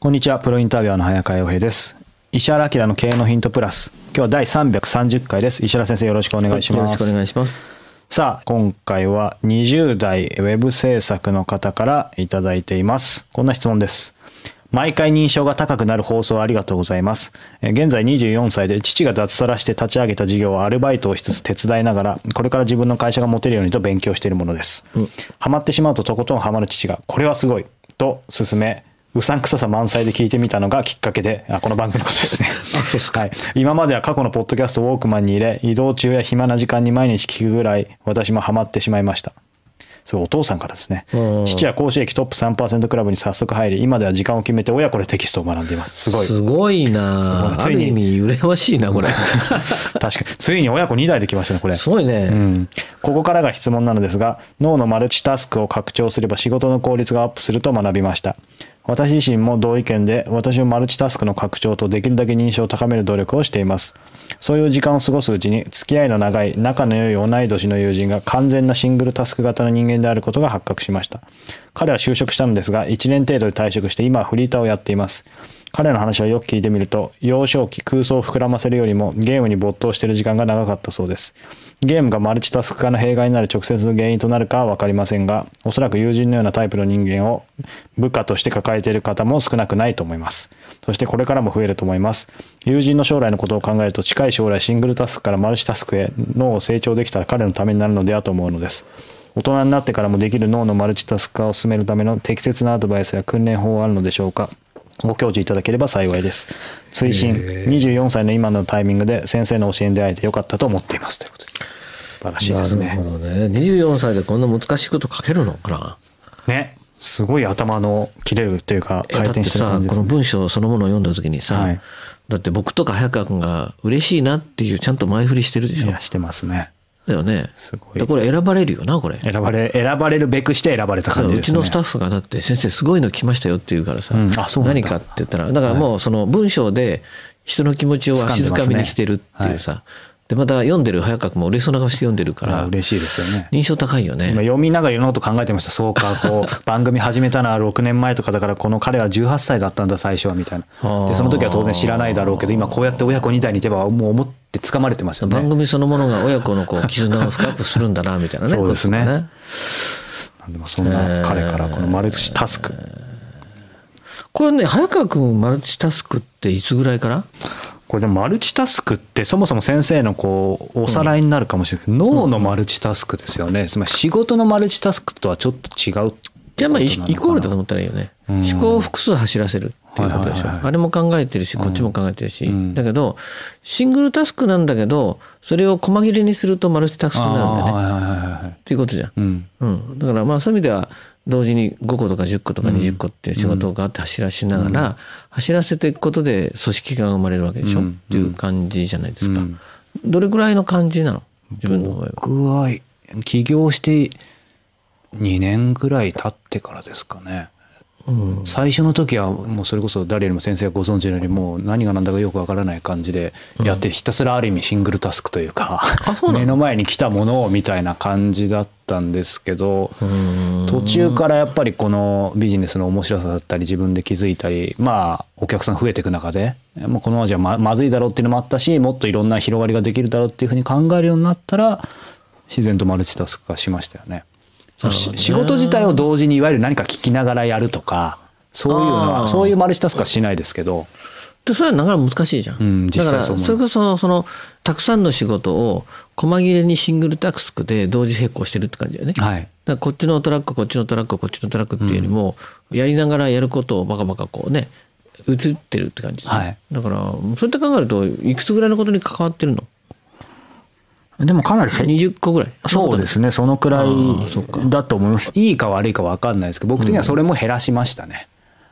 こんにちは、プロインタビュアーの早川洋平です。石原明の経営のヒントプラス。今日は第330回です。石原先生よろしくお願いします。よろしくお願いします。さあ、今回は20代ウェブ制作の方からいただいています。こんな質問です。毎回認証が高くなる放送ありがとうございます。現在24歳で父が脱サラして立ち上げた事業はアルバイトをしつつ手伝いながら、これから自分の会社が持てるようにと勉強しているものです。うん、ハマってしまうととことんハマる父が、これはすごいと勧め、うさんくささ満載で聞いてみたのがきっかけで、あこの番組のことですねはい。今までは過去のポッドキャストをウォークマンに入れ、移動中や暇な時間に毎日聞くぐらい、私もハマってしまいました。そう、お父さんからですね。父は甲子駅トップ3%クラブに早速入り、今では時間を決めて親子でテキストを学んでいます。すごい。すごいなついに。ある意味羨ましいな、これ。確かに。ついに親子2台できましたね、これ。すごいね、うん。ここからが質問なのですが、脳のマルチタスクを拡張すれば仕事の効率がアップすると学びました。私自身も同意見で、私はマルチタスクの拡張とできるだけ認証を高める努力をしています。そういう時間を過ごすうちに、付き合いの長い、仲の良い同い年の友人が完全なシングルタスク型の人間であることが発覚しました。彼は就職したのですが、1年程度で退職して今はフリーターをやっています。彼の話をよく聞いてみると、幼少期空想を膨らませるよりもゲームに没頭している時間が長かったそうです。ゲームがマルチタスク化の弊害になる直接の原因となるかはわかりませんが、おそらく友人のようなタイプの人間を部下として抱えている方も少なくないと思います。そしてこれからも増えると思います。友人の将来のことを考えると近い将来シングルタスクからマルチタスクへ脳を成長できたら彼のためになるのではと思うのです。大人になってからもできる脳のマルチタスク化を進めるための適切なアドバイスや訓練法はあるのでしょうかご教授いただければ幸いです。追伸24歳の今のタイミングで先生の教えに出会えてよかったと思っていますということで素晴らしいですね。なるほどね。24歳でこんな難しいこと書けるのかな。ね。すごい頭の切れるというか回転してる感じ、ね、この文章そのものを読んだ時にさ、はい、だって僕とか早川君が嬉しいなっていうちゃんと前振りしてるでしょ。いやしてますね。だよね。すごい。これ選ばれるよな、これ。選ばれ、選ばれるべくして選ばれた感じ、ね、うちのスタッフがだって、先生すごいの来ましたよって言うからさ、うん、あそう何かって言ったら、だからもうその文章で人の気持ちをわしづかみにしてるっていうさ、はい、でまた読んでる早川君も嬉しそうな顔して読んでるから嬉しいですよね印象高いよね今読みながらいろんなこと考えてましたそうかこう 番組始めたのは6年前とかだからこの彼は18歳だったんだ最初はみたいなでその時は当然知らないだろうけど今こうやって親子2代にいてばもう思って掴まれてますよね番組そのものが親子のこう絆を深くするんだなみたいなねそうですねねでもそんな彼からこのマルチタスク、えー、これね早川君マルチタスクっていつぐらいからこれでマルチタスクってそもそも先生のこうおさらいになるかもしれないけど、うん、脳のマルチタスクですよね、つまり仕事のマルチタスクとはちょっと違ういやまあイコールだと思ったらいいよね、うん、思考を複数走らせるっていうことでしょ、はいはいはい、あれも考えてるしこっちも考えてるし、うん、だけどシングルタスクなんだけどそれを細切れにするとマルチタスクになるんだね、いっていうことじゃん、うんだからまあそういう意味では同時に5個とか10個とか20個って仕事があって走らしながら、走らせていくことで組織が生まれるわけでしょ、っていう感じじゃないですか。どれぐらいの感じなの自分の場合僕は起業して2年ぐらい経ってからですかね。最初の時はもうそれこそ誰よりも先生がご存知のようにもう何が何だかよくわからない感じでやってひたすらある意味シングルタスクというか、目の前に来たものをみたいな感じだったんですけど途中からやっぱりこのビジネスの面白さだったり自分で気づいたりまあお客さん増えていく中でもうこのままじゃままずいだろうっていうのもあったしもっといろんな広がりができるだろうっていうふうに考えるようになったら自然とマルチタスク化しましたよね。そ仕事自体を同時にいわゆる何か聞きながらやるとかそういうのはそういうマルチタスクはしないですけど。でそれはなかなか難しいじゃん。うん、だからそれこそそのたくさんの仕事を細切れにシングルタスクで同時並行してるって感じだよね。はい、だこっちのトラックこっちのトラックこっちのトラックっていうよりも、うん、やりながらやることをバカバカこうね映ってるって感じ、はい、だからそうやって考えるといくつぐらいのことに関わってるのでもかなり20個ぐらいそうですねそのくらいだと思いますいいか悪いか分かんないですけど僕的にはそれも減らしましたね、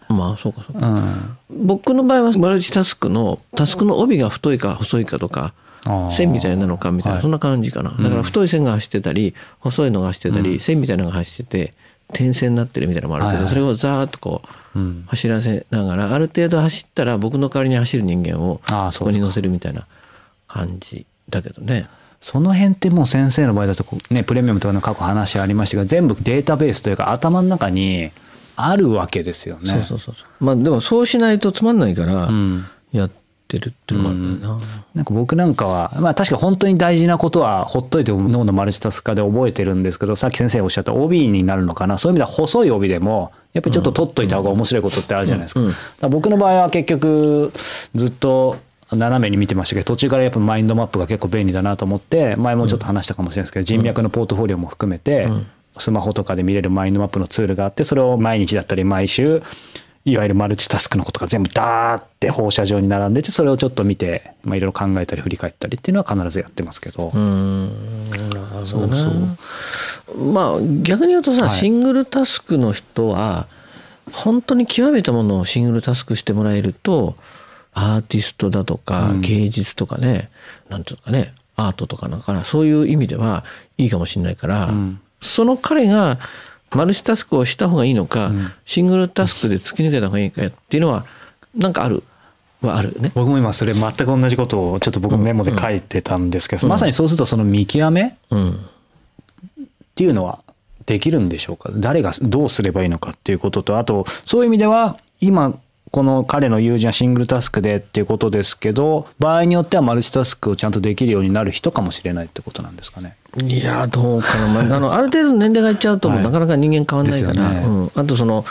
うん、まあそうかそうか、うん、僕の場合はマルチタスクのタスクの帯が太いか細いかとか線みたいなのかみたいな、そんな感じかな、だから太い線が走ってたり細いのが走ってたり、うん、線みたいなのが走ってて点線になってるみたいなのもあるけど、はいはい、それをザーッとこう走らせながら、ある程度走ったら僕の代わりに走る人間をそこに乗せるみたいな感じだけどね。ああその辺ってもう先生の場合だとねプレミアムとかの過去話ありましたが全部データベースというか頭の中にあるわけですよね。そうそうそうまあでもそうしないとつまんないからやってるっていうのもあるな、うん、なんか僕なんかはまあ確か本当に大事なことはほっといて脳のマルチタスク化で覚えてるんですけどさっき先生おっしゃった帯になるのかなそういう意味では細い帯でもやっぱりちょっと取っといた方が面白いことってあるじゃないですか。うんうん、か僕の場合は結局ずっと斜めに見てましたけど途中からやっぱマインドマップが結構便利だなと思って前もちょっと話したかもしれないですけど、人脈のポートフォリオも含めて、スマホとかで見れるマインドマップのツールがあってそれを毎日だったり毎週いわゆるマルチタスクのことが全部ダーって放射状に並んでてそれをちょっと見ていろいろ考えたり振り返ったりっていうのは必ずやってますけど。うなるほど、そうまあ逆に言うとさ、シングルタスクの人は本当に極めたものをシングルタスクしてもらえるとアーティストだとか、芸術とかね、うん、なんていうかね、アートとかだから、そういう意味ではいいかもしれないから、うん、その彼がマルチタスクをした方がいいのか、うん、シングルタスクで突き抜けた方がいいかっていうのは、なんかある。はあるね、僕も今それ全く同じことをちょっと僕メモで書いてたんですけど、うん、まさにそうするとその見極めっていうのはできるんでしょうか誰がどうすればいいのかっていうこととあとそういう意味では今この彼の友人はシングルタスクでっていうことですけど場合によってはマルチタスクをちゃんとできるようになる人かもしれないってことなんですかね。いやどうかな、まあ、あのある程度年齢がいっちゃうと、なかなか人間変わんないから、はいねうん、あとその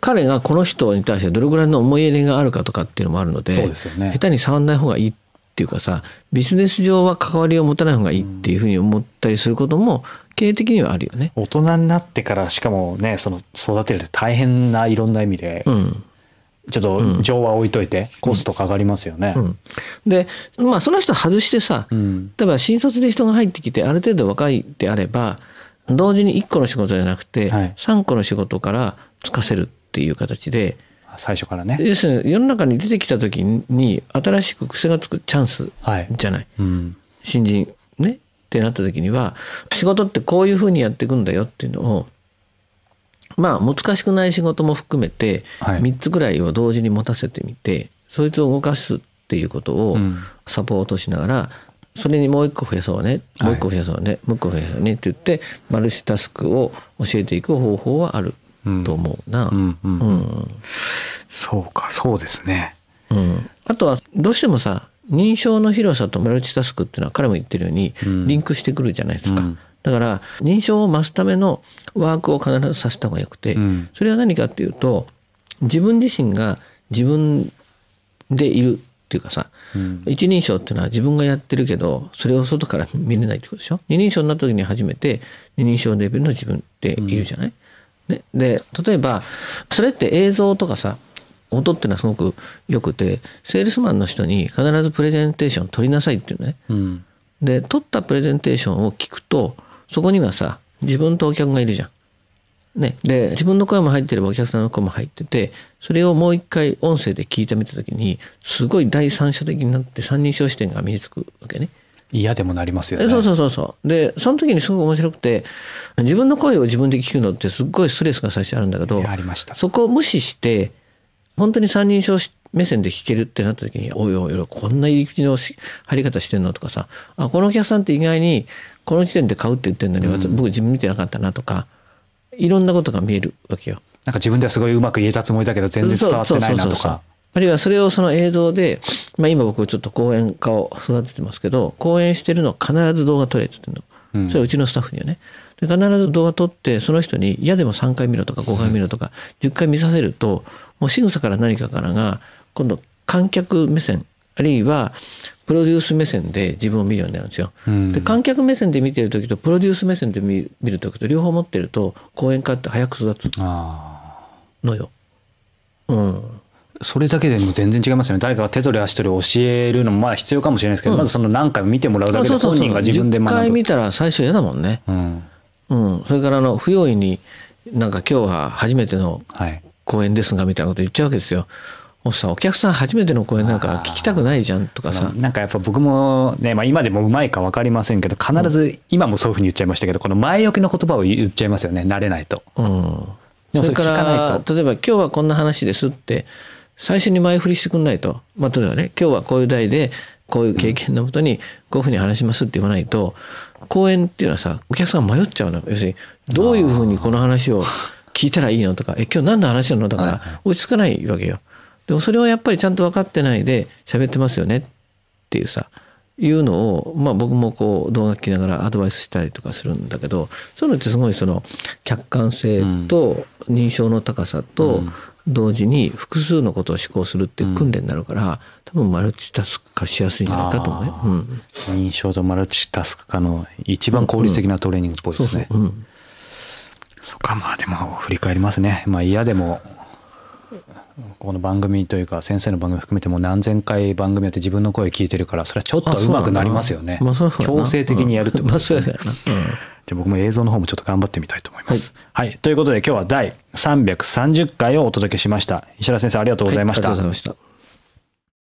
彼がこの人に対してどれぐらいの思い入れがあるかとかっていうのもあるので、ね、下手に触んない方がいいっていうかさビジネス上は関わりを持たない方がいいっていうふうに思ったりすることも経営的にはあるよね。大人になってからしかもねその育てるって大変ないろんな意味で。うんちょっと情は置いといて、コストかかりますよね。うんでまあその人外してさ、うん、例えば新卒で人が入ってきてある程度若いであれば同時に1個の仕事じゃなくて、はい、3個の仕事からつかせるっていう形で。最初からね要するに世の中に出てきた時に新しく癖がつくチャンスじゃない、はい、新人ねってなった時には仕事ってこういうふうにやっていくんだよっていうのをまあ難しくない仕事も含めて3つぐらいを同時に持たせてみて、はい、そいつを動かすっていうことをサポートしながら、うん、それにもう一個増やそうねもう一個増やそうね、はい、もう一個増やそうねって言ってマルチタスクを教えていく方法はあると思うな。そうかそうですね、うん、あとはどうしてもさ認証の広さとマルチタスクっていうのは彼も言ってるようにリンクしてくるじゃないですか。うんだから認証を増すためのワークを必ずさせた方がよくて、うん、それは何かっていうと自分自身が自分でいるっていうかさ、うん、一人称っていうのは自分がやってるけどそれを外から見れないってことでしょ二人称になった時に初めて二人称レベルの自分っているじゃない、うん、ね、で例えばそれって映像とかさ音っていうのはすごくよくてセールスマンの人に必ずプレゼンテーション取りなさいっていうね、うん、で取ったプレゼンテーションを聞くとそこにはさ、自分とお客がいるじゃん。ね。で、自分の声も入ってればお客さんの声も入ってて、それをもう一回音声で聞いてみた時に、すごい第三者的になって三人称視点が身につくわけね。嫌でもなりますよね。そうそうそうそう。で、その時にすごく面白くて、自分の声を自分で聞くのってすっごいストレスが最初あるんだけど、そこを無視して、本当に三人称視目線で聞けるってなった時に「おいおいおいこんな入り口の張り方してんの?」とかさ「あこのお客さんって意外にこの時点で買うって言ってるのに、うん、僕自分見てなかったな」とかいろんなことが見えるわけよ。なんか自分ではすごいうまく言えたつもりだけど全然伝わってないなとか。あるいはそれをその映像で、まあ、今僕ちょっと講演家を育ててますけど講演してるのは必ず動画撮れって言ってるの、うん、それはうちのスタッフにはねで必ず動画撮ってその人に嫌でも3回見ろとか5回見ろとか、10回見させるともう仕草から何かからが今度観客目線あるいはプロデュース目線で自分を見るようになるんですよ。うん、で観客目線で見てる時とプロデュース目線で見る時と両方持ってると講演家って早く育つのよ。うん、それだけでも全然違いますよね誰かが手取り足取り教えるのもまあ必要かもしれないですけど、うん、まずその何回も見てもらうだけで本人が自分で学ぶ。そうそうそう1回見たら最初嫌だもんね。うんうん、それからあの不用意になんか今日は初めての公演ですがみたいなこと言っちゃうわけですよ。はいもさお客さん初めての声なんか聞きたくないじゃんとかさなんかやっぱ僕もね、まあ、今でもうまいか分かりませんけど必ず今もそういうふうに言っちゃいましたけどこの前置きの言葉を言っちゃいますよね慣れないと。うん、でもそれかないと例えば「今日はこんな話です」って最初に前振りしてくんないと、まあ、例えばね「今日はこういう題でこういう経験のもとにこういうふうに話します」って言わないと講演っていうのはさお客さん迷っちゃうの要するにどういうふうにこの話を聞いたらいいのとか「え今日何の話なの?」だから落ち着かないわけよ。でもそれはやっぱりちゃんと分かってないで喋ってますよねっていうさいうのを、まあ、僕もこう動画聞きながらアドバイスしたりとかするんだけどそういうのってすごいその客観性と認証の高さと同時に複数のことを思考するっていう訓練になるから、多分マルチタスク化しやすいんじゃないかと思うね。うん、認証とマルチタスク化の一番効率的なトレーニングっぽいですね。そっかまあでも振り返りますね。まあ嫌でもこの番組というか先生の番組含めてもう何千回番組やって自分の声聞いてるからそれはちょっとうまくなりますよね、強制的にやるってことですね、うんまあ、じゃあ僕も映像の方もちょっと頑張ってみたいと思います、はい、はい、ということで今日は第330回をお届けしました石原先生ありがとうございました、はい、ありがとうございました